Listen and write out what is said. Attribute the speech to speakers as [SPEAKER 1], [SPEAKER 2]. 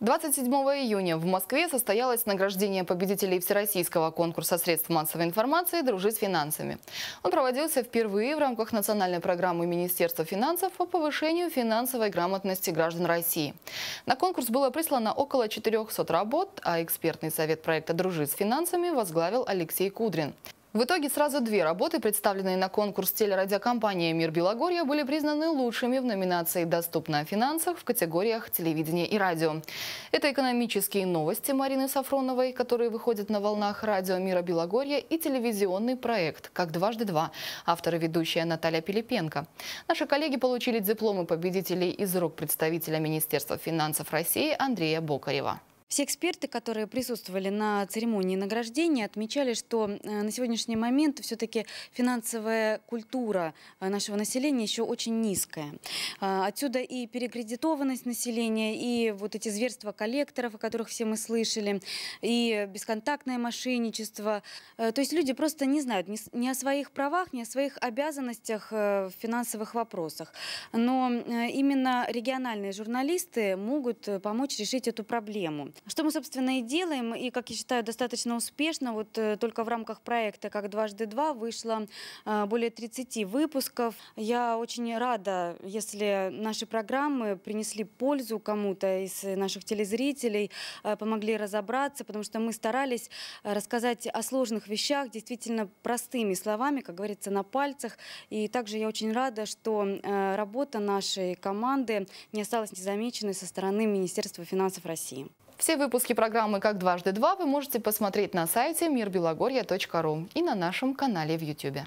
[SPEAKER 1] 27 июня в Москве состоялось награждение победителей Всероссийского конкурса средств массовой информации «Дружить с финансами». Он проводился впервые в рамках национальной программы Министерства финансов по повышению финансовой грамотности граждан России. На конкурс было прислано около 400 работ, а экспертный совет проекта «Дружить с финансами» возглавил Алексей Кудрин. В итоге сразу две работы, представленные на конкурс телерадиокомпании «Мир Белогорья», были признаны лучшими в номинации «Доступно о финансах» в категориях телевидения и радио. Это экономические новости Марины Сафроновой, которые выходят на волнах радио «Мира Белогорья» и телевизионный проект «Как дважды два», автор и ведущая Наталья Пилипенко. Наши коллеги получили дипломы победителей из рук представителя Министерства финансов России Андрея Бокарева.
[SPEAKER 2] Все эксперты, которые присутствовали на церемонии награждения, отмечали, что э, на сегодняшний момент все-таки финансовая культура э, нашего населения еще очень низкая. Э, отсюда и перекредитованность населения, и вот эти зверства коллекторов, о которых все мы слышали, и бесконтактное мошенничество. То есть люди просто не знают ни о своих правах, ни о своих обязанностях в финансовых вопросах. Но именно региональные журналисты могут помочь решить эту проблему. Что мы, собственно, и делаем, и, как я считаю, достаточно успешно. Вот э, только в рамках проекта «Как дважды два» вышло э, более 30 выпусков. Я очень рада, если наши программы принесли пользу кому-то из наших телезрителей, э, помогли разобраться, потому что мы старались рассказать о сложных вещах действительно простыми словами, как говорится, на пальцах. И также я очень рада, что работа нашей команды не осталась незамеченной со стороны Министерства финансов России.
[SPEAKER 1] Все выпуски программы «Как дважды два» вы можете посмотреть на сайте мирбелогорья.ру и на нашем канале в YouTube.